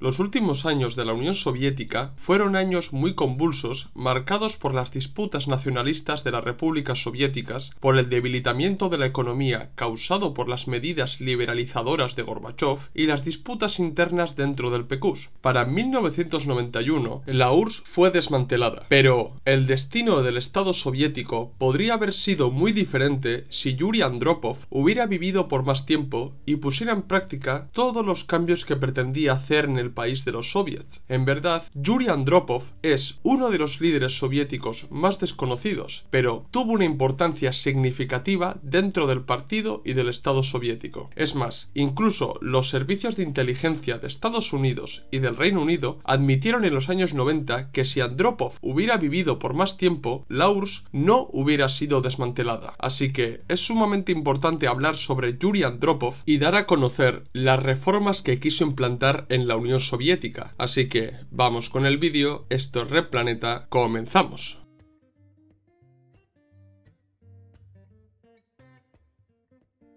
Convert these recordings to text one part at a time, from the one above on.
Los últimos años de la Unión Soviética fueron años muy convulsos, marcados por las disputas nacionalistas de las repúblicas soviéticas, por el debilitamiento de la economía causado por las medidas liberalizadoras de Gorbachev y las disputas internas dentro del PECUS. Para 1991, la URSS fue desmantelada, pero el destino del Estado soviético podría haber sido muy diferente si Yuri Andropov hubiera vivido por más tiempo y pusiera en práctica todos los cambios que pretendía hacer en el país de los soviets. En verdad, Yuri Andropov es uno de los líderes soviéticos más desconocidos, pero tuvo una importancia significativa dentro del partido y del Estado soviético. Es más, incluso los servicios de inteligencia de Estados Unidos y del Reino Unido admitieron en los años 90 que si Andropov hubiera vivido por más tiempo, la URSS no hubiera sido desmantelada. Así que es sumamente importante hablar sobre Yuri Andropov y dar a conocer las reformas que quiso implantar en la Unión Soviética. Así que vamos con el vídeo, esto es Red Planeta, comenzamos.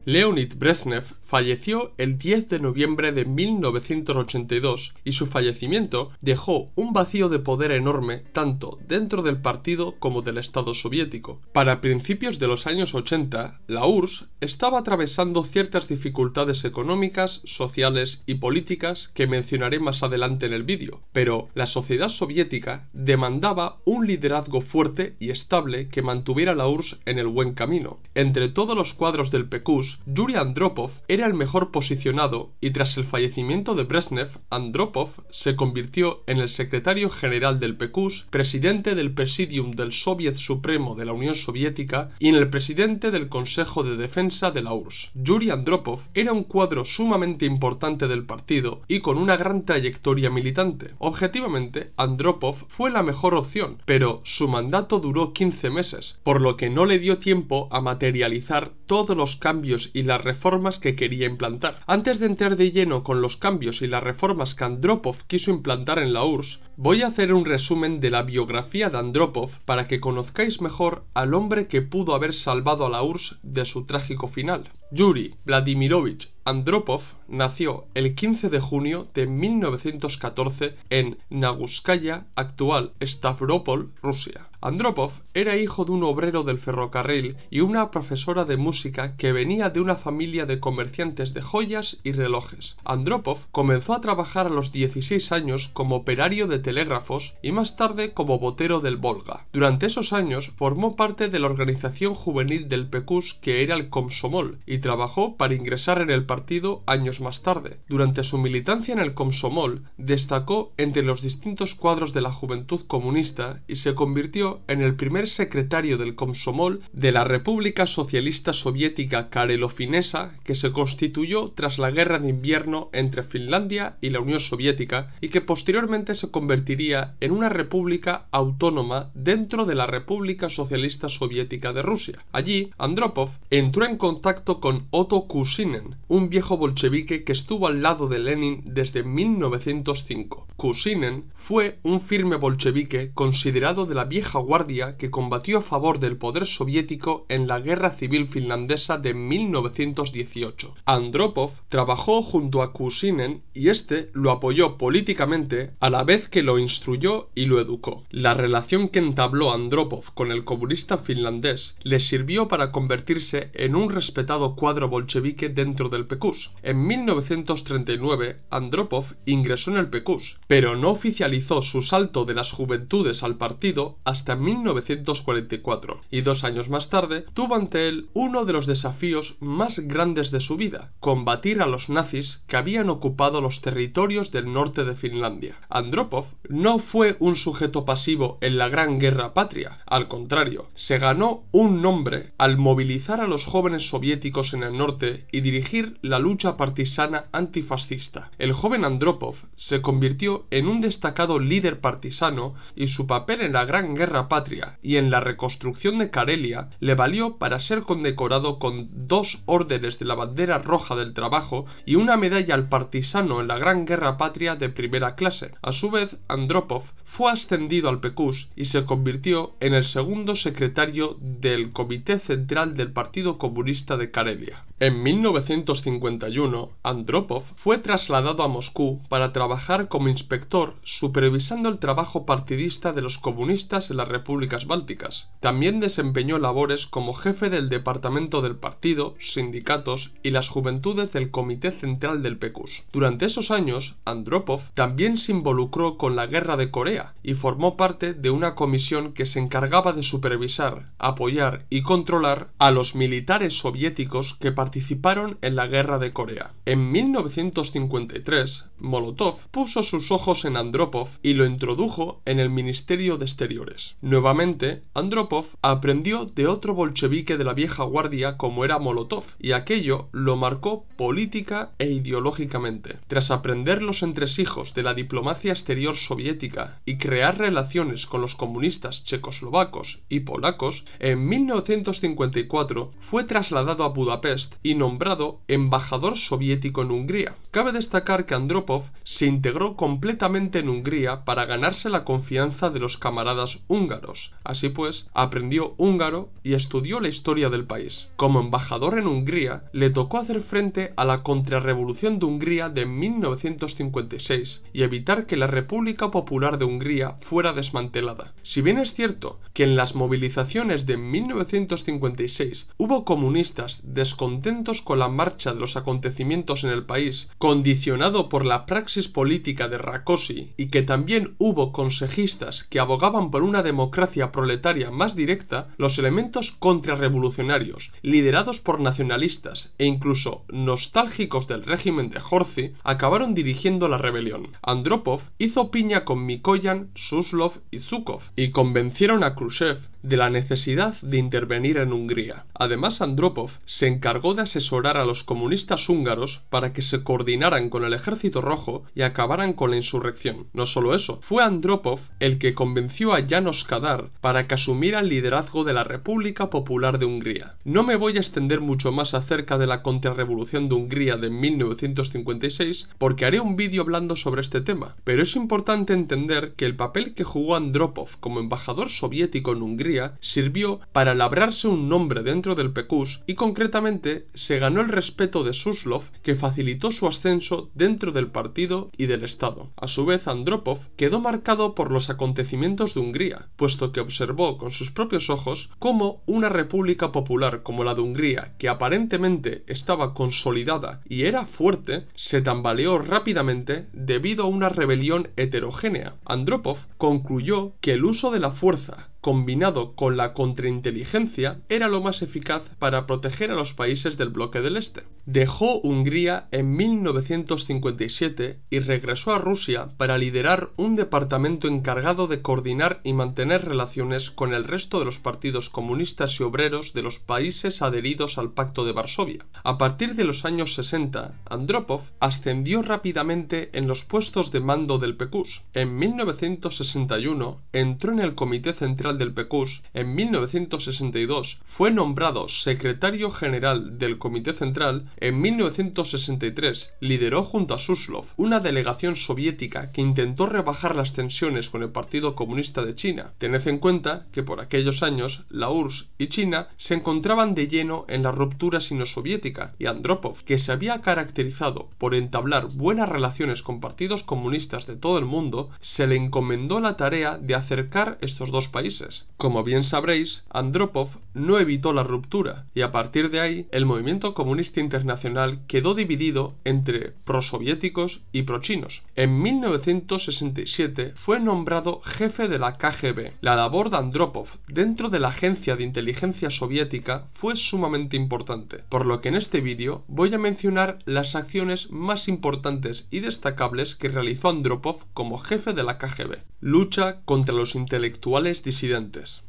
Leonid Brezhnev falleció el 10 de noviembre de 1982 y su fallecimiento dejó un vacío de poder enorme tanto dentro del partido como del Estado soviético. Para principios de los años 80, la URSS estaba atravesando ciertas dificultades económicas, sociales y políticas que mencionaré más adelante en el vídeo, pero la sociedad soviética demandaba un liderazgo fuerte y estable que mantuviera la URSS en el buen camino. Entre todos los cuadros del PQS Yuri Andropov era el mejor posicionado y tras el fallecimiento de Brezhnev, Andropov se convirtió en el secretario general del PECUS, presidente del Presidium del Soviet Supremo de la Unión Soviética y en el presidente del Consejo de Defensa de la URSS. Yuri Andropov era un cuadro sumamente importante del partido y con una gran trayectoria militante. Objetivamente, Andropov fue la mejor opción, pero su mandato duró 15 meses, por lo que no le dio tiempo a materializar todos los cambios y las reformas que quería implantar. Antes de entrar de lleno con los cambios y las reformas que Andropov quiso implantar en la URSS, voy a hacer un resumen de la biografía de Andropov para que conozcáis mejor al hombre que pudo haber salvado a la URSS de su trágico final. Yuri Vladimirovich Andropov nació el 15 de junio de 1914 en Naguskaya, actual Stavropol, Rusia. Andropov era hijo de un obrero del ferrocarril y una profesora de música que venía de una familia de comerciantes de joyas y relojes. Andropov comenzó a trabajar a los 16 años como operario de telégrafos y más tarde como botero del Volga. Durante esos años formó parte de la organización juvenil del Pecus que era el Komsomol y trabajó para ingresar en el partido años más tarde. Durante su militancia en el Komsomol destacó entre los distintos cuadros de la juventud comunista y se convirtió en el primer secretario del Komsomol de la República Socialista Soviética Karelofinesa que se constituyó tras la Guerra de Invierno entre Finlandia y la Unión Soviética y que posteriormente se convertiría en una república autónoma dentro de la República Socialista Soviética de Rusia. Allí, Andropov entró en contacto con Otto Kusinen, un viejo bolchevique que estuvo al lado de Lenin desde 1905. Kusinen fue un firme bolchevique considerado de la vieja guardia que combatió a favor del poder soviético en la Guerra Civil Finlandesa de 1918. Andropov trabajó junto a Kusinen y este lo apoyó políticamente a la vez que lo instruyó y lo educó. La relación que entabló Andropov con el comunista finlandés le sirvió para convertirse en un respetado cuadro bolchevique dentro del PECUS. En 1939, Andropov ingresó en el PECUS, pero no oficializó su salto de las juventudes al partido hasta 1944, y dos años más tarde tuvo ante él uno de los desafíos más grandes de su vida, combatir a los nazis que habían ocupado los territorios del norte de Finlandia. Andropov no fue un sujeto pasivo en la Gran Guerra Patria, al contrario, se ganó un nombre al movilizar a los jóvenes soviéticos en el norte y dirigir la lucha partisana antifascista. El joven Andropov se convirtió en un destacado líder partisano y su papel en la Gran Guerra patria y en la reconstrucción de Karelia le valió para ser condecorado con dos órdenes de la bandera roja del trabajo y una medalla al partisano en la Gran Guerra Patria de primera clase. A su vez, Andropov fue ascendido al PECUS y se convirtió en el segundo secretario del Comité Central del Partido Comunista de Karelia. En 1951, Andropov fue trasladado a Moscú para trabajar como inspector supervisando el trabajo partidista de los comunistas en las repúblicas bálticas. También desempeñó labores como jefe del departamento del partido, sindicatos y las juventudes del Comité Central del PECUS. Durante esos años, Andropov también se involucró con la Guerra de Corea y formó parte de una comisión que se encargaba de supervisar, apoyar y controlar a los militares soviéticos que participaron participaron en la Guerra de Corea. En 1953, Molotov puso sus ojos en Andropov y lo introdujo en el Ministerio de Exteriores. Nuevamente, Andropov aprendió de otro bolchevique de la vieja guardia como era Molotov, y aquello lo marcó política e ideológicamente. Tras aprender los entresijos de la diplomacia exterior soviética y crear relaciones con los comunistas checoslovacos y polacos, en 1954 fue trasladado a Budapest y nombrado embajador soviético en Hungría. Cabe destacar que Andropov se integró completamente en Hungría para ganarse la confianza de los camaradas húngaros. Así pues, aprendió húngaro y estudió la historia del país. Como embajador en Hungría, le tocó hacer frente a la contrarrevolución de Hungría de 1956 y evitar que la República Popular de Hungría fuera desmantelada. Si bien es cierto que en las movilizaciones de 1956 hubo comunistas descontentos con la marcha de los acontecimientos en el país, condicionado por la praxis política de Rakosi y que también hubo consejistas que abogaban por una democracia proletaria más directa, los elementos contrarrevolucionarios, liderados por nacionalistas e incluso nostálgicos del régimen de Horthy, acabaron dirigiendo la rebelión. Andropov hizo piña con Mikoyan, Suslov y Zhukov y convencieron a Khrushchev de la necesidad de intervenir en Hungría. Además, Andropov se encargó de asesorar a los comunistas húngaros para que se coordinaran con el Ejército Rojo y acabaran con la insurrección. No solo eso, fue Andropov el que convenció a Janos Kadar para que asumiera el liderazgo de la República Popular de Hungría. No me voy a extender mucho más acerca de la contrarrevolución de Hungría de 1956 porque haré un vídeo hablando sobre este tema, pero es importante entender que el papel que jugó Andropov como embajador soviético en Hungría sirvió para labrarse un nombre dentro del PECUS y concretamente se ganó el respeto de Suslov que facilitó su ascenso dentro del partido y del Estado. A su vez Andropov quedó marcado por los acontecimientos de Hungría, puesto que observó con sus propios ojos cómo una república popular como la de Hungría, que aparentemente estaba consolidada y era fuerte, se tambaleó rápidamente debido a una rebelión heterogénea. Andropov concluyó que el uso de la fuerza combinado con la contrainteligencia, era lo más eficaz para proteger a los países del bloque del Este. Dejó Hungría en 1957 y regresó a Rusia para liderar un departamento encargado de coordinar y mantener relaciones con el resto de los partidos comunistas y obreros de los países adheridos al Pacto de Varsovia. A partir de los años 60, Andropov ascendió rápidamente en los puestos de mando del PECUS. En 1961 entró en el Comité Central del PECUS, en 1962 fue nombrado secretario general del Comité Central, en 1963 lideró junto a Suslov una delegación soviética que intentó rebajar las tensiones con el Partido Comunista de China. Tened en cuenta que por aquellos años la URSS y China se encontraban de lleno en la ruptura sino-soviética y Andropov, que se había caracterizado por entablar buenas relaciones con partidos comunistas de todo el mundo, se le encomendó la tarea de acercar estos dos países como bien sabréis, Andropov no evitó la ruptura y a partir de ahí el movimiento comunista internacional quedó dividido entre prosoviéticos y prochinos. En 1967 fue nombrado jefe de la KGB. La labor de Andropov dentro de la agencia de inteligencia soviética fue sumamente importante, por lo que en este vídeo voy a mencionar las acciones más importantes y destacables que realizó Andropov como jefe de la KGB. Lucha contra los intelectuales disidentes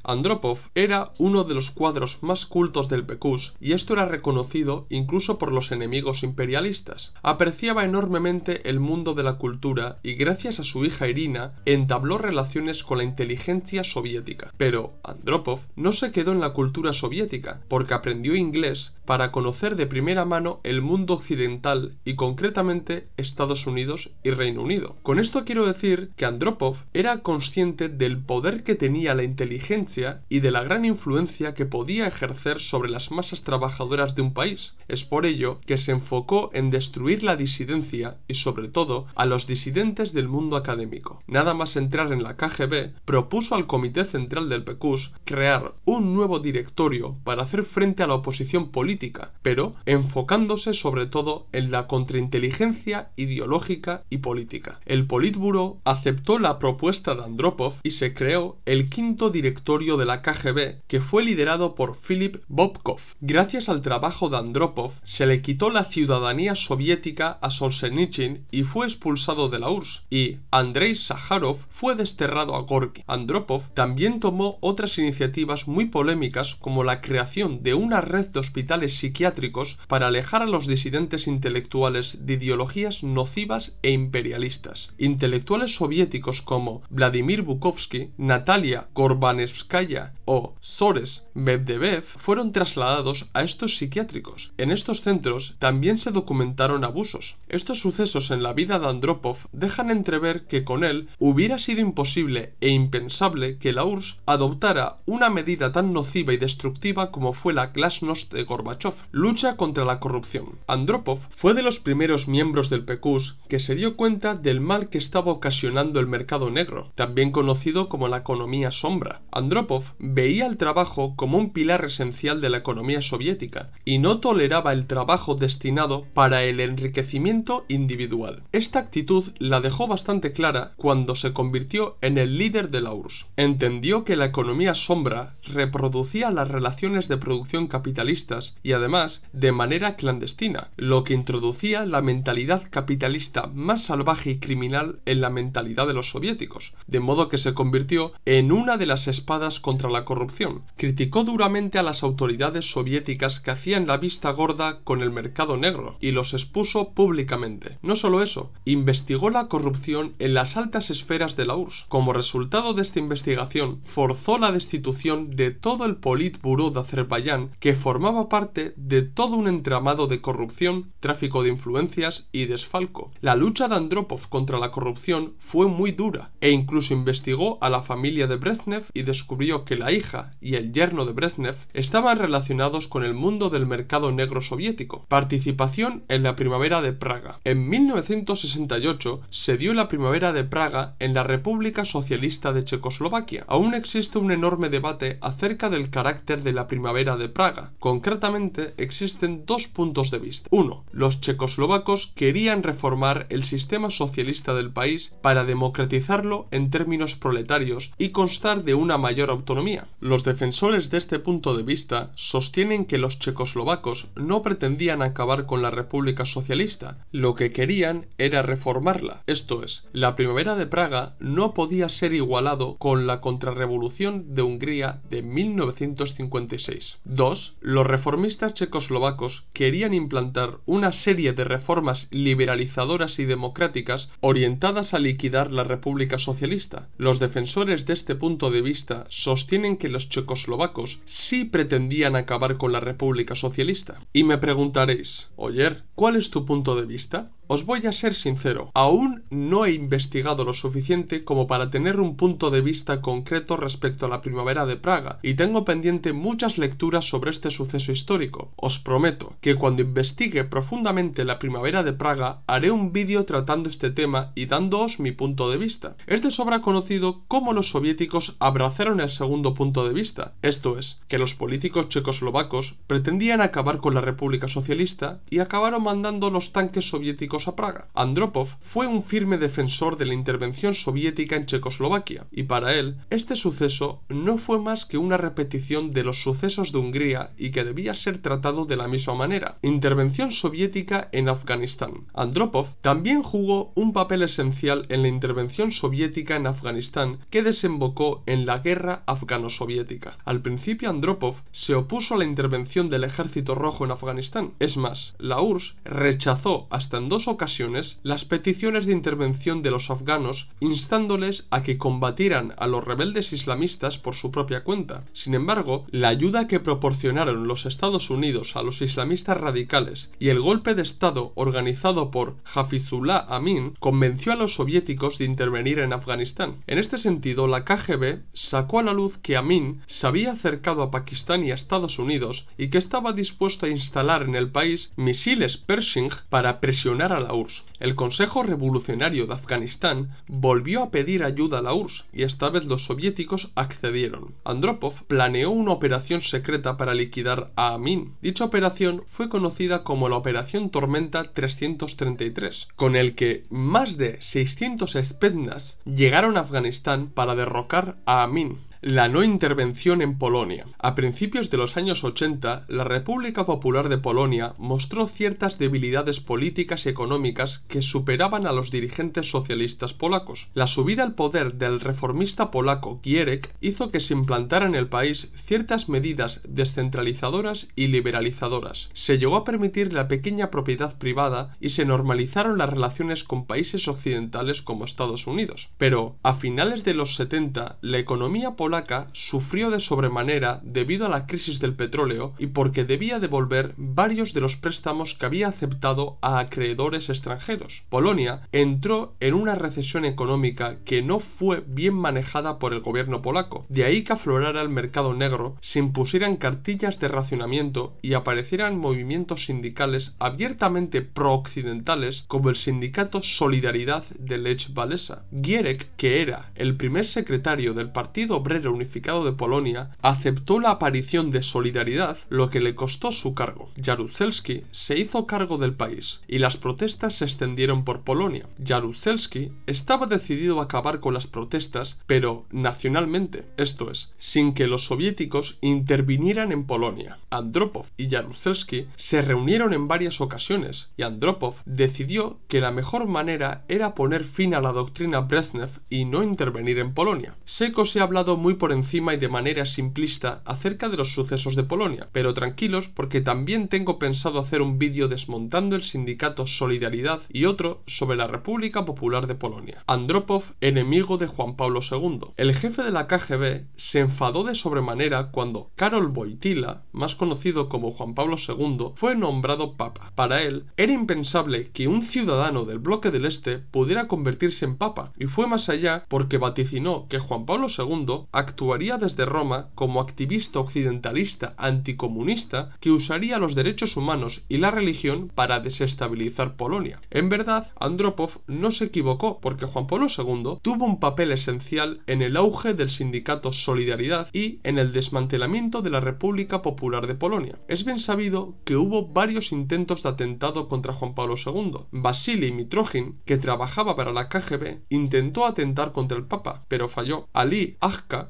Andropov era uno de los cuadros más cultos del Pekús y esto era reconocido incluso por los enemigos imperialistas. Apreciaba enormemente el mundo de la cultura y gracias a su hija Irina entabló relaciones con la inteligencia soviética. Pero Andropov no se quedó en la cultura soviética porque aprendió inglés para conocer de primera mano el mundo occidental y concretamente Estados Unidos y Reino Unido. Con esto quiero decir que Andropov era consciente del poder que tenía la inteligencia y de la gran influencia que podía ejercer sobre las masas trabajadoras de un país. Es por ello que se enfocó en destruir la disidencia y sobre todo a los disidentes del mundo académico. Nada más entrar en la KGB, propuso al Comité Central del PECUS crear un nuevo directorio para hacer frente a la oposición política pero enfocándose sobre todo en la contrainteligencia ideológica y política. El Politburo aceptó la propuesta de Andropov y se creó el quinto directorio de la KGB, que fue liderado por Philip Bobkov. Gracias al trabajo de Andropov, se le quitó la ciudadanía soviética a Solzhenitsyn y fue expulsado de la URSS, y Andrei Sakharov fue desterrado a Gorky. Andropov también tomó otras iniciativas muy polémicas como la creación de una red de hospitales psiquiátricos para alejar a los disidentes intelectuales de ideologías nocivas e imperialistas. Intelectuales soviéticos como Vladimir Bukovsky, Natalia Gorbanevskaya, o Sores Medvedev fueron trasladados a estos psiquiátricos. En estos centros también se documentaron abusos. Estos sucesos en la vida de Andropov dejan entrever que con él hubiera sido imposible e impensable que la URSS adoptara una medida tan nociva y destructiva como fue la Glasnost de Gorbachev, lucha contra la corrupción. Andropov fue de los primeros miembros del PECUS que se dio cuenta del mal que estaba ocasionando el mercado negro, también conocido como la economía sombra. Andropov veía el trabajo como un pilar esencial de la economía soviética y no toleraba el trabajo destinado para el enriquecimiento individual. Esta actitud la dejó bastante clara cuando se convirtió en el líder de la URSS. Entendió que la economía sombra reproducía las relaciones de producción capitalistas y además de manera clandestina, lo que introducía la mentalidad capitalista más salvaje y criminal en la mentalidad de los soviéticos, de modo que se convirtió en una de las espadas contra la corrupción. Criticó duramente a las autoridades soviéticas que hacían la vista gorda con el mercado negro y los expuso públicamente. No solo eso, investigó la corrupción en las altas esferas de la URSS. Como resultado de esta investigación, forzó la destitución de todo el Politburó de Azerbaiyán que formaba parte de todo un entramado de corrupción, tráfico de influencias y desfalco. La lucha de Andropov contra la corrupción fue muy dura e incluso investigó a la familia de Brezhnev y descubrió que la hija y el yerno de Brezhnev estaban relacionados con el mundo del mercado negro soviético. Participación en la Primavera de Praga. En 1968 se dio la Primavera de Praga en la República Socialista de Checoslovaquia. Aún existe un enorme debate acerca del carácter de la Primavera de Praga. Concretamente, existen dos puntos de vista. Uno, Los checoslovacos querían reformar el sistema socialista del país para democratizarlo en términos proletarios y constar de una mayor autonomía. Los defensores de este punto de vista sostienen que los checoslovacos no pretendían acabar con la República Socialista, lo que querían era reformarla. Esto es, la primavera de Praga no podía ser igualado con la contrarrevolución de Hungría de 1956. 2. Los reformistas checoslovacos querían implantar una serie de reformas liberalizadoras y democráticas orientadas a liquidar la República Socialista. Los defensores de este punto de vista sostienen que los checoslovacos sí pretendían acabar con la República Socialista. Y me preguntaréis, Oyer, ¿cuál es tu punto de vista? Os voy a ser sincero, aún no he investigado lo suficiente como para tener un punto de vista concreto respecto a la primavera de Praga, y tengo pendiente muchas lecturas sobre este suceso histórico. Os prometo que cuando investigue profundamente la primavera de Praga, haré un vídeo tratando este tema y dándoos mi punto de vista. Es de sobra conocido cómo los soviéticos abrazaron el segundo punto de vista, esto es, que los políticos checoslovacos pretendían acabar con la República Socialista y acabaron mandando los tanques soviéticos a Praga. Andropov fue un firme defensor de la intervención soviética en Checoslovaquia, y para él este suceso no fue más que una repetición de los sucesos de Hungría y que debía ser tratado de la misma manera. Intervención soviética en Afganistán. Andropov también jugó un papel esencial en la intervención soviética en Afganistán que desembocó en la guerra afgano-soviética. Al principio Andropov se opuso a la intervención del ejército rojo en Afganistán. Es más, la URSS rechazó hasta en dos ocasiones las peticiones de intervención de los afganos instándoles a que combatieran a los rebeldes islamistas por su propia cuenta. Sin embargo, la ayuda que proporcionaron los Estados Unidos a los islamistas radicales y el golpe de Estado organizado por Hafizullah Amin convenció a los soviéticos de intervenir en Afganistán. En este sentido, la KGB sacó a la luz que Amin se había acercado a Pakistán y a Estados Unidos y que estaba dispuesto a instalar en el país misiles Pershing para presionar a la URSS. El Consejo Revolucionario de Afganistán volvió a pedir ayuda a la URSS y esta vez los soviéticos accedieron. Andropov planeó una operación secreta para liquidar a Amin. Dicha operación fue conocida como la Operación Tormenta 333, con el que más de 600 espetnas llegaron a Afganistán para derrocar a Amin la no intervención en Polonia. A principios de los años 80, la República Popular de Polonia mostró ciertas debilidades políticas y económicas que superaban a los dirigentes socialistas polacos. La subida al poder del reformista polaco Gierek hizo que se implantaran en el país ciertas medidas descentralizadoras y liberalizadoras. Se llegó a permitir la pequeña propiedad privada y se normalizaron las relaciones con países occidentales como Estados Unidos. Pero, a finales de los 70, la economía polaca sufrió de sobremanera debido a la crisis del petróleo y porque debía devolver varios de los préstamos que había aceptado a acreedores extranjeros. Polonia entró en una recesión económica que no fue bien manejada por el gobierno polaco, de ahí que aflorara el mercado negro, se impusieran cartillas de racionamiento y aparecieran movimientos sindicales abiertamente prooccidentales como el sindicato Solidaridad de Lech Walesa. Gierek, que era el primer secretario del Partido Obrero Unificado de Polonia, aceptó la aparición de Solidaridad, lo que le costó su cargo. Jaruzelski se hizo cargo del país y las protestas se extendieron por Polonia. Jaruzelski estaba decidido a acabar con las protestas, pero nacionalmente, esto es, sin que los soviéticos intervinieran en Polonia. Andropov y Jaruzelski se reunieron en varias ocasiones y Andropov decidió que la mejor manera era poner fin a la doctrina Brezhnev y no intervenir en Polonia. Seco se ha hablado muy por encima y de manera simplista acerca de los sucesos de Polonia, pero tranquilos porque también tengo pensado hacer un vídeo desmontando el sindicato Solidaridad y otro sobre la República Popular de Polonia. Andropov, enemigo de Juan Pablo II. El jefe de la KGB se enfadó de sobremanera cuando Karol Wojtyla, más conocido como Juan Pablo II, fue nombrado papa. Para él, era impensable que un ciudadano del bloque del Este pudiera convertirse en papa, y fue más allá porque vaticinó que Juan Pablo II actuaría desde Roma como activista occidentalista anticomunista que usaría los derechos humanos y la religión para desestabilizar Polonia. En verdad, Andropov no se equivocó porque Juan Pablo II tuvo un papel esencial en el auge del sindicato Solidaridad y en el desmantelamiento de la República Popular de Polonia. Es bien sabido que hubo varios intentos de atentado contra Juan Pablo II. Vasily Mitrogin, que trabajaba para la KGB, intentó atentar contra el Papa, pero falló. Ali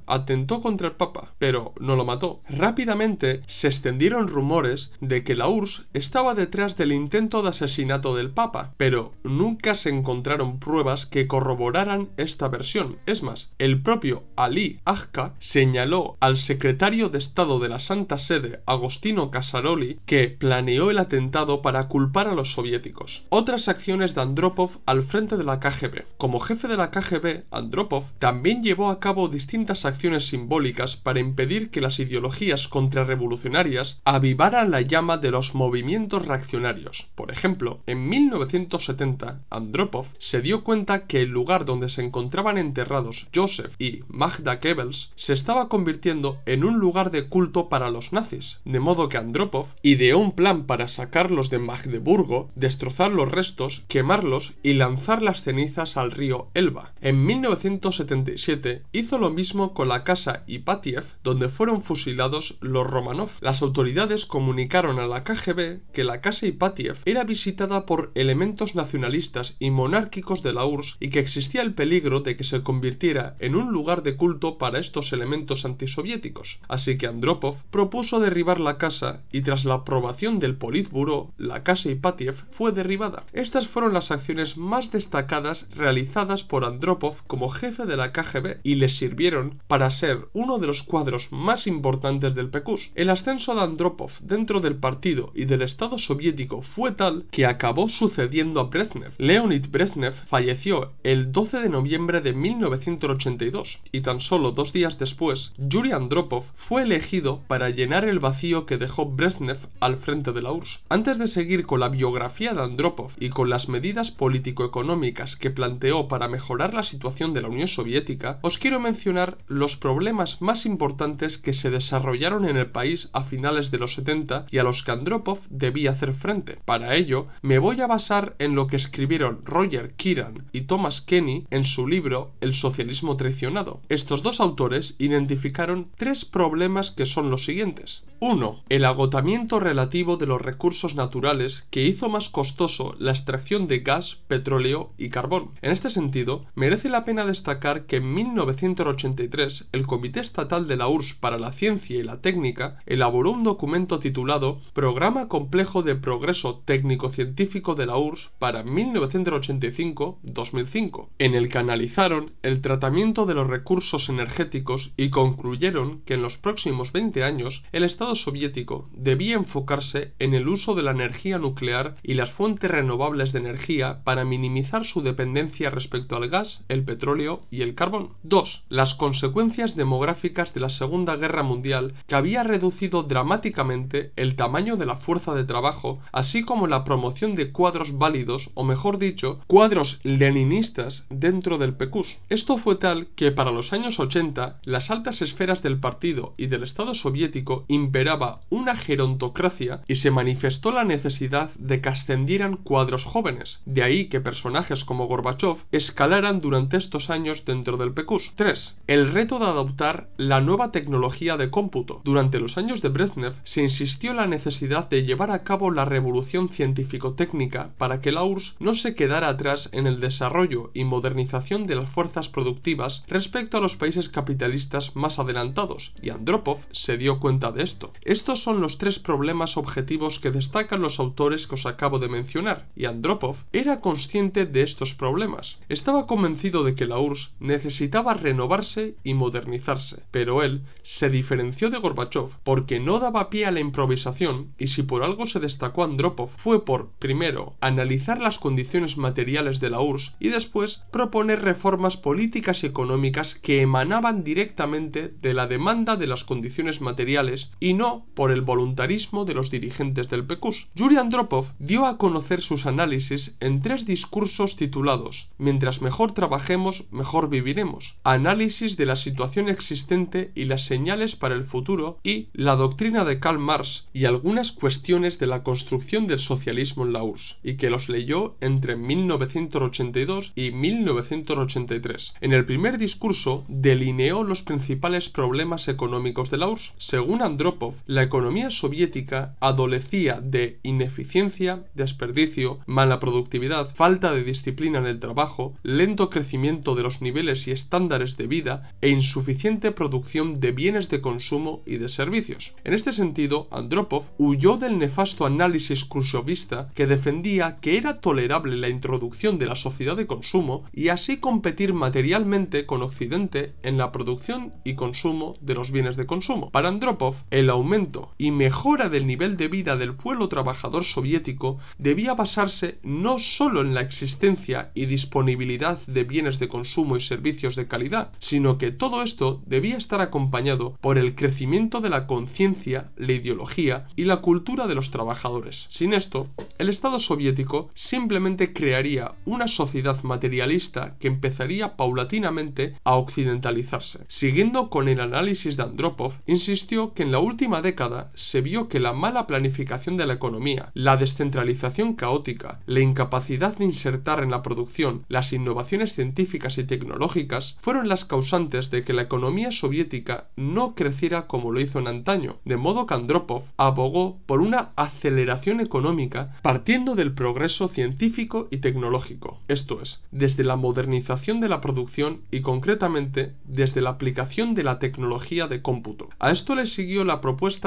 atentó contra el Papa, pero no lo mató. Rápidamente se extendieron rumores de que la URSS estaba detrás del intento de asesinato del Papa, pero nunca se encontraron pruebas que corroboraran esta versión. Es más, el propio Ali Ajka señaló al secretario de Estado de la Santa Sede, Agostino Casaroli, que planeó el atentado para culpar a los soviéticos. Otras acciones de Andropov al frente de la KGB. Como jefe de la KGB, Andropov también llevó a cabo distintas acciones simbólicas para impedir que las ideologías contrarrevolucionarias avivaran la llama de los movimientos reaccionarios. Por ejemplo, en 1970, Andropov se dio cuenta que el lugar donde se encontraban enterrados Joseph y Magda Goebbels se estaba convirtiendo en un lugar de culto para los nazis, de modo que Andropov ideó un plan para sacarlos de Magdeburgo, destrozar los restos, quemarlos y lanzar las cenizas al río Elba. En 1977 hizo lo mismo con la casa Ipatiev, donde fueron fusilados los Romanov. Las autoridades comunicaron a la KGB que la casa Ipatiev era visitada por elementos nacionalistas y monárquicos de la URSS y que existía el peligro de que se convirtiera en un lugar de culto para estos elementos antisoviéticos. Así que Andropov propuso derribar la casa y tras la aprobación del Politburó, la casa Ipatiev fue derribada. Estas fueron las acciones más destacadas realizadas por Andropov como jefe de la KGB y le sirvieron para ser uno de los cuadros más importantes del Pecus. El ascenso de Andropov dentro del partido y del Estado soviético fue tal que acabó sucediendo a Brezhnev. Leonid Brezhnev falleció el 12 de noviembre de 1982 y tan solo dos días después, Yuri Andropov fue elegido para llenar el vacío que dejó Brezhnev al frente de la URSS. Antes de seguir con la biografía de Andropov y con las medidas político-económicas que planteó para mejorar la situación de la Unión Soviética, os quiero mencionar los problemas más importantes que se desarrollaron en el país a finales de los 70 y a los que Andropov debía hacer frente. Para ello, me voy a basar en lo que escribieron Roger Kiran y Thomas Kenny en su libro El socialismo traicionado. Estos dos autores identificaron tres problemas que son los siguientes. 1. El agotamiento relativo de los recursos naturales que hizo más costoso la extracción de gas, petróleo y carbón. En este sentido, merece la pena destacar que en 1983 el Comité Estatal de la URSS para la Ciencia y la Técnica elaboró un documento titulado Programa Complejo de Progreso Técnico-Científico de la URSS para 1985-2005, en el que analizaron el tratamiento de los recursos energéticos y concluyeron que en los próximos 20 años el Estado soviético debía enfocarse en el uso de la energía nuclear y las fuentes renovables de energía para minimizar su dependencia respecto al gas, el petróleo y el carbón. 2. Las consecuencias demográficas de la Segunda Guerra Mundial que había reducido dramáticamente el tamaño de la fuerza de trabajo, así como la promoción de cuadros válidos, o mejor dicho, cuadros leninistas dentro del PECUS. Esto fue tal que para los años 80 las altas esferas del partido y del Estado soviético veraba una gerontocracia y se manifestó la necesidad de que ascendieran cuadros jóvenes, de ahí que personajes como Gorbachev escalaran durante estos años dentro del PECUS. 3. El reto de adoptar la nueva tecnología de cómputo. Durante los años de Brezhnev se insistió la necesidad de llevar a cabo la revolución científico-técnica para que la URSS no se quedara atrás en el desarrollo y modernización de las fuerzas productivas respecto a los países capitalistas más adelantados, y Andropov se dio cuenta de esto. Estos son los tres problemas objetivos que destacan los autores que os acabo de mencionar, y Andropov era consciente de estos problemas. Estaba convencido de que la URSS necesitaba renovarse y modernizarse, pero él se diferenció de Gorbachev porque no daba pie a la improvisación y si por algo se destacó Andropov fue por, primero, analizar las condiciones materiales de la URSS y después proponer reformas políticas y económicas que emanaban directamente de la demanda de las condiciones materiales y no por el voluntarismo de los dirigentes del PECUS. Yuri Andropov dio a conocer sus análisis en tres discursos titulados Mientras mejor trabajemos, mejor viviremos, análisis de la situación existente y las señales para el futuro y la doctrina de Karl Marx y algunas cuestiones de la construcción del socialismo en la URSS, y que los leyó entre 1982 y 1983. En el primer discurso delineó los principales problemas económicos de la URSS. Según Andropov, la economía soviética adolecía de ineficiencia, desperdicio, mala productividad, falta de disciplina en el trabajo, lento crecimiento de los niveles y estándares de vida e insuficiente producción de bienes de consumo y de servicios. En este sentido, Andropov huyó del nefasto análisis khrushchevista que defendía que era tolerable la introducción de la sociedad de consumo y así competir materialmente con Occidente en la producción y consumo de los bienes de consumo. Para Andropov, el aumento y mejora del nivel de vida del pueblo trabajador soviético debía basarse no sólo en la existencia y disponibilidad de bienes de consumo y servicios de calidad, sino que todo esto debía estar acompañado por el crecimiento de la conciencia, la ideología y la cultura de los trabajadores. Sin esto, el Estado soviético simplemente crearía una sociedad materialista que empezaría paulatinamente a occidentalizarse. Siguiendo con el análisis de Andropov, insistió que en la última década se vio que la mala planificación de la economía, la descentralización caótica, la incapacidad de insertar en la producción las innovaciones científicas y tecnológicas fueron las causantes de que la economía soviética no creciera como lo hizo en antaño, de modo que Andropov abogó por una aceleración económica partiendo del progreso científico y tecnológico, esto es, desde la modernización de la producción y concretamente desde la aplicación de la tecnología de cómputo. A esto le siguió la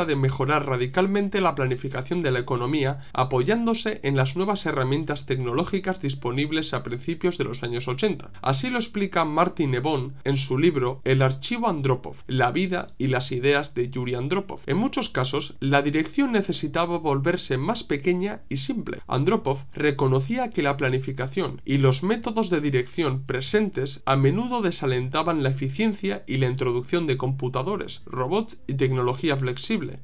de mejorar radicalmente la planificación de la economía apoyándose en las nuevas herramientas tecnológicas disponibles a principios de los años 80. Así lo explica Martin Evon en su libro El archivo Andropov, la vida y las ideas de Yuri Andropov. En muchos casos, la dirección necesitaba volverse más pequeña y simple. Andropov reconocía que la planificación y los métodos de dirección presentes a menudo desalentaban la eficiencia y la introducción de computadores, robots y tecnología flexible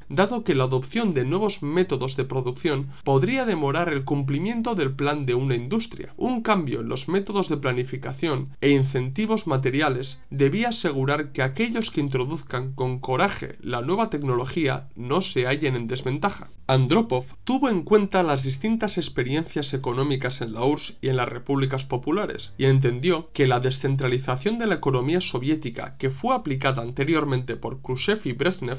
dado que la adopción de nuevos métodos de producción podría demorar el cumplimiento del plan de una industria. Un cambio en los métodos de planificación e incentivos materiales debía asegurar que aquellos que introduzcan con coraje la nueva tecnología no se hallen en desventaja. Andropov tuvo en cuenta las distintas experiencias económicas en la URSS y en las repúblicas populares, y entendió que la descentralización de la economía soviética que fue aplicada anteriormente por Khrushchev y Brezhnev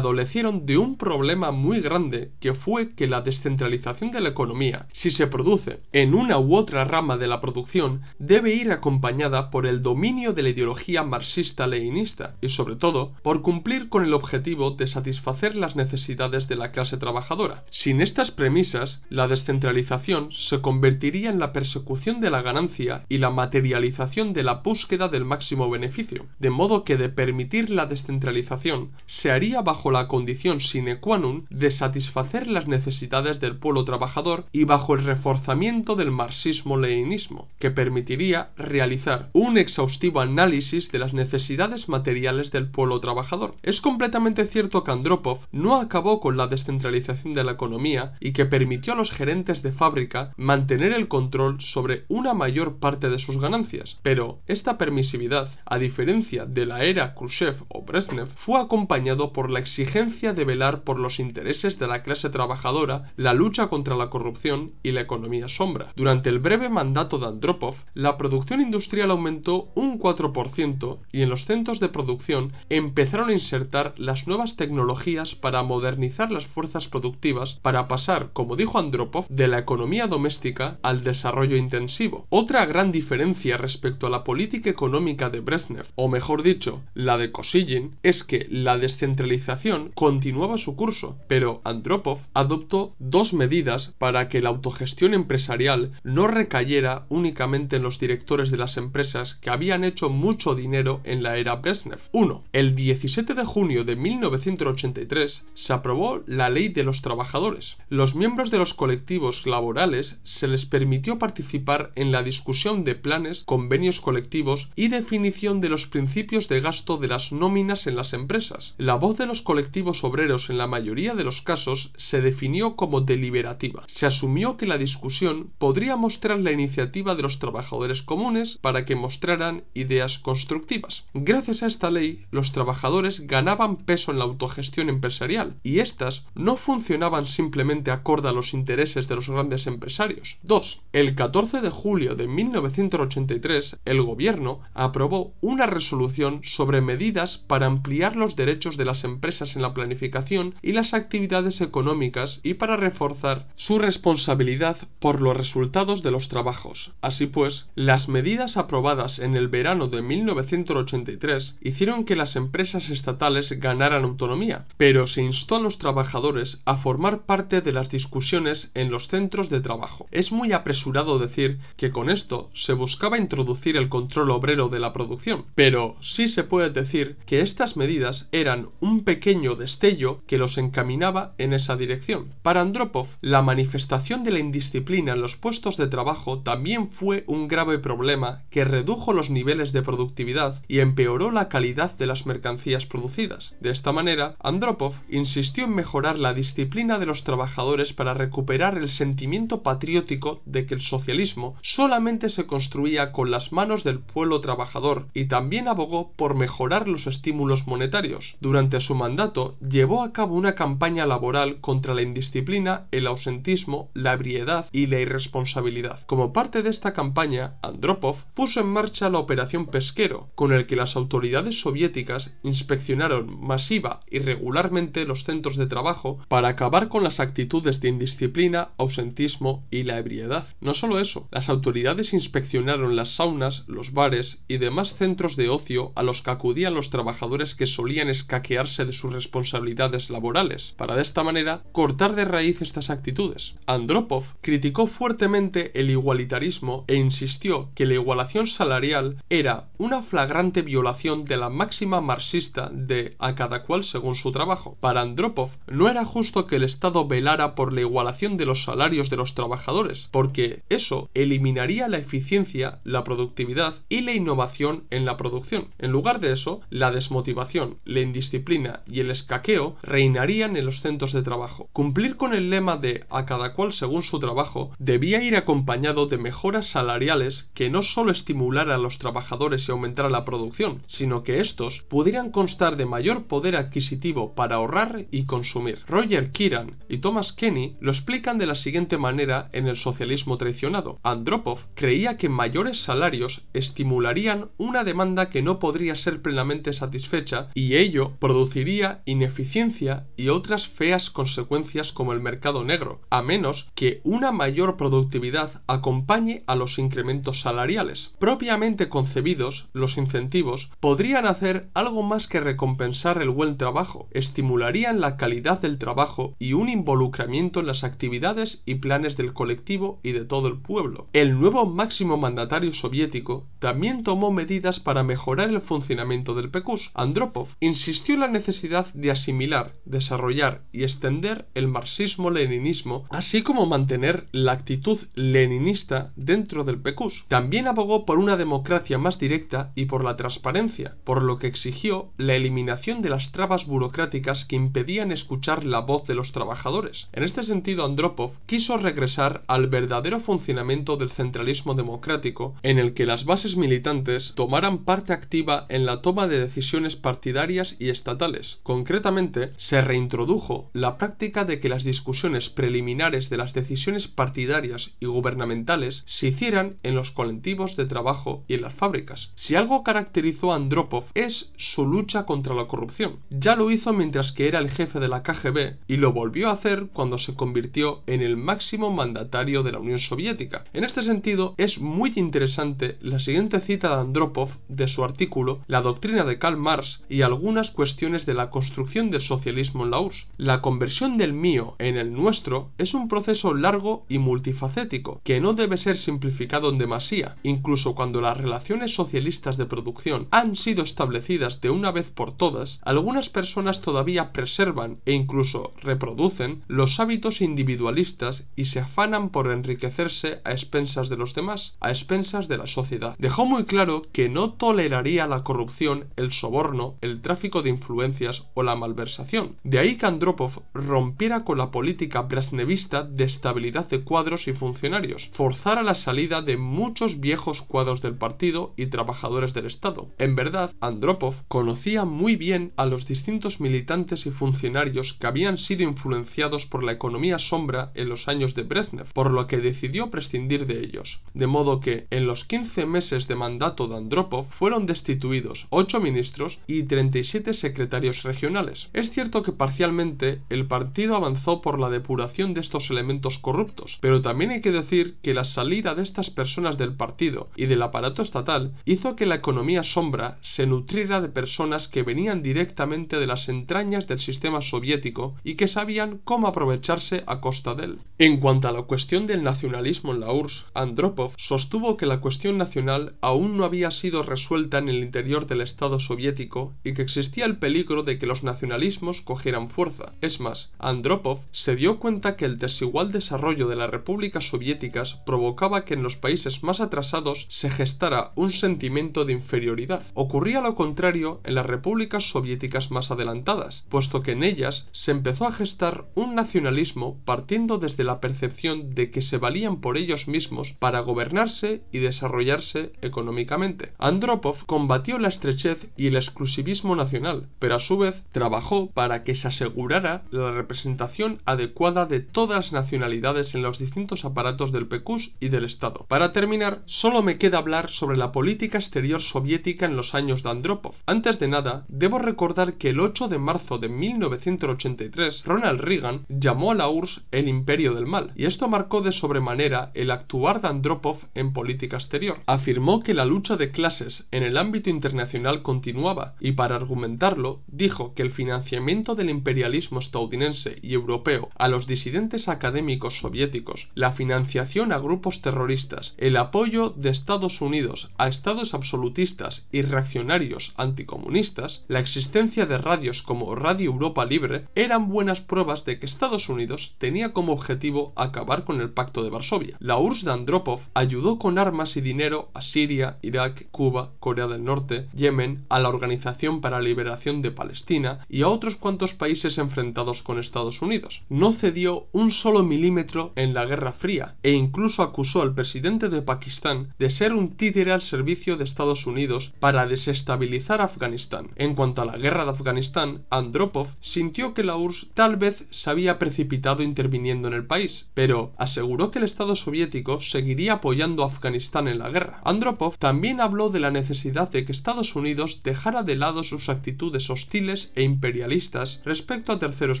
de un problema muy grande que fue que la descentralización de la economía, si se produce en una u otra rama de la producción, debe ir acompañada por el dominio de la ideología marxista-leninista y sobre todo por cumplir con el objetivo de satisfacer las necesidades de la clase trabajadora. Sin estas premisas, la descentralización se convertiría en la persecución de la ganancia y la materialización de la búsqueda del máximo beneficio, de modo que de permitir la descentralización se haría bajo la condición sine qua non de satisfacer las necesidades del pueblo trabajador y bajo el reforzamiento del marxismo-leninismo, que permitiría realizar un exhaustivo análisis de las necesidades materiales del pueblo trabajador. Es completamente cierto que Andropov no acabó con la descentralización de la economía y que permitió a los gerentes de fábrica mantener el control sobre una mayor parte de sus ganancias, pero esta permisividad, a diferencia de la era Khrushchev o Brezhnev, fue acompañado por la exigencia de velar por los intereses de la clase trabajadora, la lucha contra la corrupción y la economía sombra. Durante el breve mandato de Andropov, la producción industrial aumentó un 4% y en los centros de producción empezaron a insertar las nuevas tecnologías para modernizar las fuerzas productivas para pasar, como dijo Andropov, de la economía doméstica al desarrollo intensivo. Otra gran diferencia respecto a la política económica de Brezhnev, o mejor dicho, la de Kosygin, es que la descentralización continuaba su curso, pero Andropov adoptó dos medidas para que la autogestión empresarial no recayera únicamente en los directores de las empresas que habían hecho mucho dinero en la era Brezhnev. 1. El 17 de junio de 1983 se aprobó la Ley de los Trabajadores. Los miembros de los colectivos laborales se les permitió participar en la discusión de planes, convenios colectivos y definición de los principios de gasto de las nóminas en las empresas. La voz de los colectivos obreros en la mayoría de los casos se definió como deliberativa. Se asumió que la discusión podría mostrar la iniciativa de los trabajadores comunes para que mostraran ideas constructivas. Gracias a esta ley, los trabajadores ganaban peso en la autogestión empresarial y éstas no funcionaban simplemente acorde a los intereses de los grandes empresarios. 2. El 14 de julio de 1983, el gobierno aprobó una resolución sobre medidas para ampliar los derechos de las empresas en la planificación y las actividades económicas y para reforzar su responsabilidad por los resultados de los trabajos. Así pues, las medidas aprobadas en el verano de 1983 hicieron que las empresas estatales ganaran autonomía, pero se instó a los trabajadores a formar parte de las discusiones en los centros de trabajo. Es muy apresurado decir que con esto se buscaba introducir el control obrero de la producción, pero sí se puede decir que estas medidas eran un pequeño destello que los encaminaba en esa dirección. Para Andropov, la manifestación de la indisciplina en los puestos de trabajo también fue un grave problema que redujo los niveles de productividad y empeoró la calidad de las mercancías producidas. De esta manera, Andropov insistió en mejorar la disciplina de los trabajadores para recuperar el sentimiento patriótico de que el socialismo solamente se construía con las manos del pueblo trabajador y también abogó por mejorar los estímulos monetarios. Durante su mandato, llevó a cabo una campaña laboral contra la indisciplina, el ausentismo, la ebriedad y la irresponsabilidad. Como parte de esta campaña, Andropov puso en marcha la Operación Pesquero, con el que las autoridades soviéticas inspeccionaron masiva y regularmente los centros de trabajo para acabar con las actitudes de indisciplina, ausentismo y la ebriedad. No solo eso, las autoridades inspeccionaron las saunas, los bares y demás centros de ocio a los que acudían los trabajadores que solían escaquearse de sus responsabilidades laborales, para de esta manera cortar de raíz estas actitudes. Andropov criticó fuertemente el igualitarismo e insistió que la igualación salarial era una flagrante violación de la máxima marxista de a cada cual según su trabajo. Para Andropov no era justo que el Estado velara por la igualación de los salarios de los trabajadores, porque eso eliminaría la eficiencia, la productividad y la innovación en la producción. En lugar de eso, la desmotivación, la indisciplina y el caqueo reinarían en los centros de trabajo. Cumplir con el lema de a cada cual según su trabajo debía ir acompañado de mejoras salariales que no solo estimulara a los trabajadores y aumentara la producción, sino que estos pudieran constar de mayor poder adquisitivo para ahorrar y consumir. Roger Kiran y Thomas Kenny lo explican de la siguiente manera en el socialismo traicionado. Andropov creía que mayores salarios estimularían una demanda que no podría ser plenamente satisfecha y ello produciría ineficiencia y otras feas consecuencias como el mercado negro, a menos que una mayor productividad acompañe a los incrementos salariales. Propiamente concebidos, los incentivos podrían hacer algo más que recompensar el buen trabajo, estimularían la calidad del trabajo y un involucramiento en las actividades y planes del colectivo y de todo el pueblo. El nuevo máximo mandatario soviético también tomó medidas para mejorar el funcionamiento del PECUS. Andropov insistió en la necesidad de de asimilar, desarrollar y extender el marxismo-leninismo, así como mantener la actitud leninista dentro del PECUS. También abogó por una democracia más directa y por la transparencia, por lo que exigió la eliminación de las trabas burocráticas que impedían escuchar la voz de los trabajadores. En este sentido, Andropov quiso regresar al verdadero funcionamiento del centralismo democrático, en el que las bases militantes tomaran parte activa en la toma de decisiones partidarias y estatales, Concretamente, se reintrodujo la práctica de que las discusiones preliminares de las decisiones partidarias y gubernamentales se hicieran en los colectivos de trabajo y en las fábricas. Si algo caracterizó a Andropov es su lucha contra la corrupción. Ya lo hizo mientras que era el jefe de la KGB y lo volvió a hacer cuando se convirtió en el máximo mandatario de la Unión Soviética. En este sentido, es muy interesante la siguiente cita de Andropov de su artículo La doctrina de Karl Marx y algunas cuestiones de la construcción del socialismo en la URSS. La conversión del mío en el nuestro es un proceso largo y multifacético, que no debe ser simplificado en demasía, incluso cuando las relaciones socialistas de producción han sido establecidas de una vez por todas, algunas personas todavía preservan e incluso reproducen los hábitos individualistas y se afanan por enriquecerse a expensas de los demás, a expensas de la sociedad. Dejó muy claro que no toleraría la corrupción, el soborno, el tráfico de influencias o la malversación. De ahí que Andropov rompiera con la política brasnevista de estabilidad de cuadros y funcionarios, forzara la salida de muchos viejos cuadros del partido y trabajadores del Estado. En verdad, Andropov conocía muy bien a los distintos militantes y funcionarios que habían sido influenciados por la economía sombra en los años de Brezhnev, por lo que decidió prescindir de ellos. De modo que, en los 15 meses de mandato de Andropov, fueron destituidos 8 ministros y 37 secretarios regionales es cierto que parcialmente el partido avanzó por la depuración de estos elementos corruptos, pero también hay que decir que la salida de estas personas del partido y del aparato estatal hizo que la economía sombra se nutriera de personas que venían directamente de las entrañas del sistema soviético y que sabían cómo aprovecharse a costa de él. En cuanto a la cuestión del nacionalismo en la URSS, Andropov sostuvo que la cuestión nacional aún no había sido resuelta en el interior del Estado soviético y que existía el peligro de que los nacionalismos cogieran fuerza. Es más, Andropov se dio cuenta que el desigual desarrollo de las repúblicas soviéticas provocaba que en los países más atrasados se gestara un sentimiento de inferioridad. Ocurría lo contrario en las repúblicas soviéticas más adelantadas, puesto que en ellas se empezó a gestar un nacionalismo partiendo desde la percepción de que se valían por ellos mismos para gobernarse y desarrollarse económicamente. Andropov combatió la estrechez y el exclusivismo nacional, pero a su vez trabajó para que se asegurara la representación adecuada de todas las nacionalidades en los distintos aparatos del PECUS y del Estado. Para terminar, solo me queda hablar sobre la política exterior soviética en los años de Andropov. Antes de nada, debo recordar que el 8 de marzo de 1983, Ronald Reagan llamó a la URSS el imperio del mal, y esto marcó de sobremanera el actuar de Andropov en política exterior. Afirmó que la lucha de clases en el ámbito internacional continuaba, y para argumentarlo, dijo que el financiamiento del imperialismo estadounidense y europeo a los disidentes académicos soviéticos, la financiación a grupos terroristas, el apoyo de Estados Unidos a estados absolutistas y reaccionarios anticomunistas, la existencia de radios como Radio Europa Libre, eran buenas pruebas de que Estados Unidos tenía como objetivo acabar con el Pacto de Varsovia. La URSS de Andropov ayudó con armas y dinero a Siria, Irak, Cuba, Corea del Norte, Yemen, a la Organización para la Liberación de Palestina, y a otros cuantos países enfrentados con Estados Unidos. No cedió un solo milímetro en la Guerra Fría e incluso acusó al presidente de Pakistán de ser un títere al servicio de Estados Unidos para desestabilizar Afganistán. En cuanto a la guerra de Afganistán, Andropov sintió que la URSS tal vez se había precipitado interviniendo en el país, pero aseguró que el Estado soviético seguiría apoyando a Afganistán en la guerra. Andropov también habló de la necesidad de que Estados Unidos dejara de lado sus actitudes hostiles e e imperialistas respecto a terceros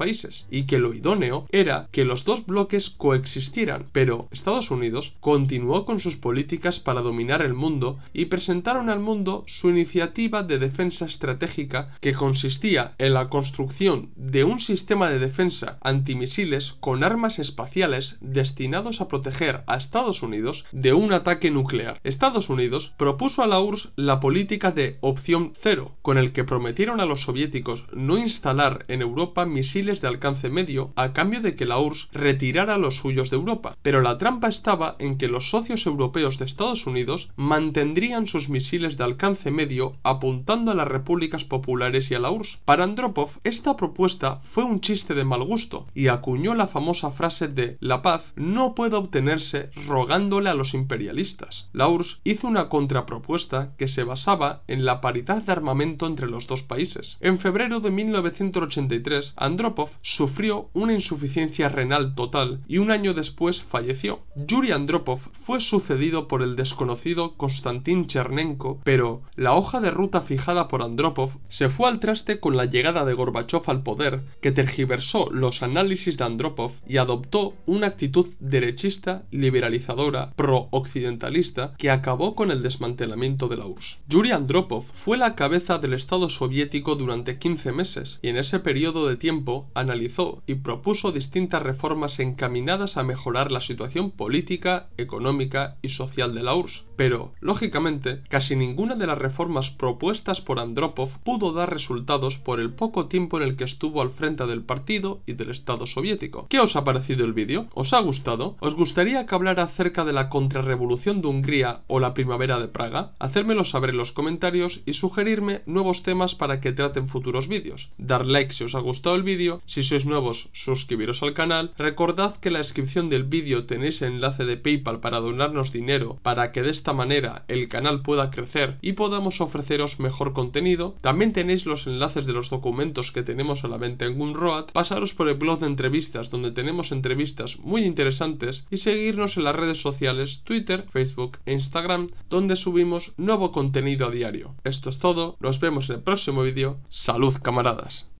países y que lo idóneo era que los dos bloques coexistieran, pero Estados Unidos continuó con sus políticas para dominar el mundo y presentaron al mundo su iniciativa de defensa estratégica que consistía en la construcción de un sistema de defensa antimisiles con armas espaciales destinados a proteger a Estados Unidos de un ataque nuclear. Estados Unidos propuso a la URSS la política de opción cero, con el que prometieron a los soviéticos no instalar en Europa misiles de alcance medio a cambio de que la URSS retirara los suyos de Europa, pero la trampa estaba en que los socios europeos de Estados Unidos mantendrían sus misiles de alcance medio apuntando a las repúblicas populares y a la URSS. Para Andropov, esta propuesta fue un chiste de mal gusto y acuñó la famosa frase de la paz no puede obtenerse rogándole a los imperialistas. La URSS hizo una contrapropuesta que se basaba en la paridad de armamento entre los dos países. En febrero de 1983, Andropov sufrió una insuficiencia renal total y un año después falleció. Yuri Andropov fue sucedido por el desconocido Konstantin Chernenko, pero la hoja de ruta fijada por Andropov se fue al traste con la llegada de Gorbachev al poder, que tergiversó los análisis de Andropov y adoptó una actitud derechista, liberalizadora, pro-occidentalista, que acabó con el desmantelamiento de la URSS. Yuri Andropov fue la cabeza del Estado soviético durante 15 meses y en ese periodo de tiempo analizó y propuso distintas reformas encaminadas a mejorar la situación política, económica y social de la URSS, pero, lógicamente, casi ninguna de las reformas propuestas por Andropov pudo dar resultados por el poco tiempo en el que estuvo al frente del partido y del Estado soviético. ¿Qué os ha parecido el vídeo? ¿Os ha gustado? ¿Os gustaría que hablara acerca de la contrarrevolución de Hungría o la primavera de Praga? Hacérmelo saber en los comentarios y sugerirme nuevos temas para que traten futuros vídeos. Dar like si os ha gustado el vídeo, si sois nuevos suscribiros al canal, recordad que en la descripción del vídeo tenéis el enlace de Paypal para donarnos dinero para que de esta manera el canal pueda crecer y podamos ofreceros mejor contenido. También tenéis los enlaces de los documentos que tenemos solamente la venta en Pasaros por el blog de entrevistas donde tenemos entrevistas muy interesantes y seguirnos en las redes sociales Twitter, Facebook e Instagram donde subimos nuevo contenido a diario. Esto es todo, nos vemos en el próximo vídeo. Salud camaradas.